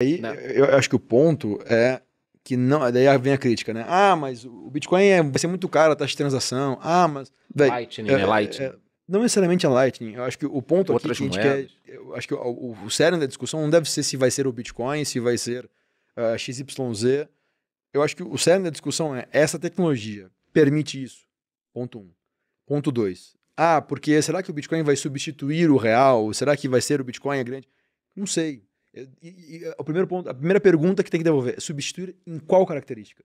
Aí né? eu acho que o ponto é que não. Daí vem a crítica, né? Ah, mas o Bitcoin é, vai ser muito caro a taxa de transação. Ah, mas. Daí, Lightning, né? é, é Lightning. É, não necessariamente a é Lightning. Eu acho que o ponto Outras aqui que a gente quer. É, eu acho que o, o, o, sério da discussão não deve ser se vai ser o Bitcoin, se vai ser uh, ah, XYZ. Eu acho que o cerne da discussão é essa tecnologia permite isso. Ponto um. Ponto dois. Ah, porque será que o Bitcoin vai substituir o real? Será que vai ser o Bitcoin a grande? Não sei. E, e, o primeiro ponto, a primeira pergunta que tem que devolver é substituir em qual característica?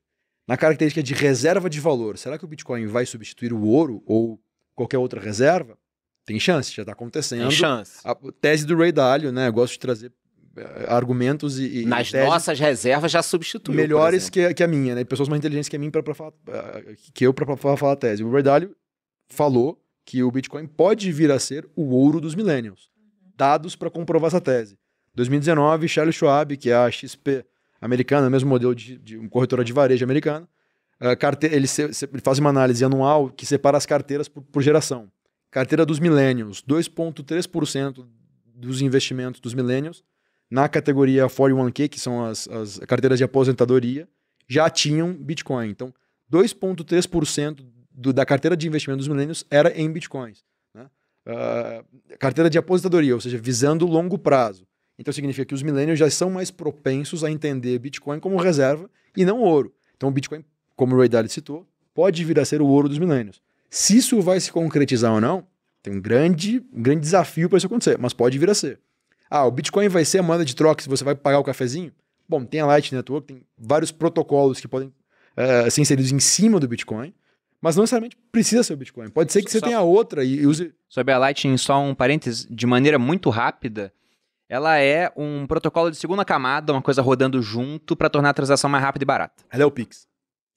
Na característica de reserva de valor, será que o Bitcoin vai substituir o ouro ou qualquer outra reserva? Tem chance, já está acontecendo. Tem chance. A tese do Ray Dalio, né? Eu gosto de trazer eh, argumentos e. Nas nossas reservas já substituiu. Melhores que a, que, a minha, né? Pessoas mais inteligentes que a mim para eh, que eu para falar a tese. O Ray Dalio falou que o Bitcoin pode vir a ser o ouro dos millennials. Uhum. Dados para comprovar essa tese. 2019, Charles Schwab, que é a XP americana, mesmo modelo de, de corretora de varejo americana, uh, eh, carteira, ele, se, ele, faz uma análise anual que separa as carteiras por, por geração. Carteira dos millennials, 2,3% dos investimentos dos millennials na categoria 41K, que são as, as carteiras de aposentadoria, já tinham Bitcoin. Então, 2,3% da carteira de investimento dos millennials era em Bitcoins. Né? Uh, carteira de aposentadoria, ou seja, visando longo prazo. Então significa que os millennials já são mais propensos a entender Bitcoin como reserva e não ouro. Então o Bitcoin, como o Ray Dalio citou, pode vir a ser o ouro dos millennials. Se isso vai se concretizar ou não, tem um grande, um grande desafio para isso acontecer, mas pode vir a ser. Ah, o Bitcoin vai ser a moeda de troca se você vai pagar o cafezinho? Bom, tem a Light Network, tem vários protocolos que podem eh, ser inseridos em cima do Bitcoin, mas não necessariamente precisa ser o Bitcoin. Pode ser que você só, tenha outra e use. Sobre a Lightning, só um parênteses, de maneira muito rápida, ela é um protocolo de segunda camada, uma coisa rodando junto para tornar a transação mais rápida e barata. Ela é o Pix.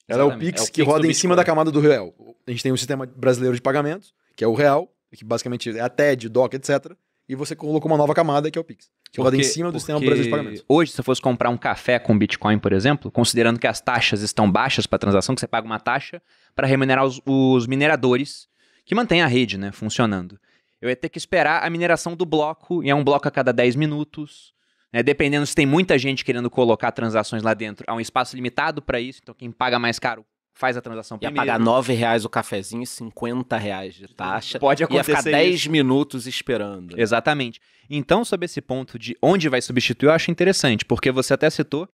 Ela é o Pix, é o Pix que roda em cima da camada do real. A gente tem um sistema brasileiro de pagamentos, que é o real, que basicamente é a TED, DOC, etc. E você colocou uma nova camada, que é o Pix, que porque, roda em cima do sistema brasileiro de pagamentos. Hoje, se eu fosse comprar um café com Bitcoin, por exemplo, considerando que as taxas estão baixas para transação, que você paga uma taxa para remunerar os, os mineradores que mantém a rede né, funcionando. Eu ia ter que esperar a mineração do bloco, e é um bloco a cada 10 minutos. Né? Dependendo se tem muita gente querendo colocar transações lá dentro, há um espaço limitado para isso, então quem paga mais caro faz a transação primeiro. Ia pagar 9 reais o cafezinho e 50 reais de taxa. Pode acontecer Ia ficar 10 isso. minutos esperando. Exatamente. Então, sobre esse ponto de onde vai substituir, eu acho interessante, porque você até citou,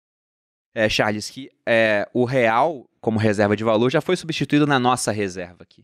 é, Charles, que é, o real como reserva de valor já foi substituído na nossa reserva aqui.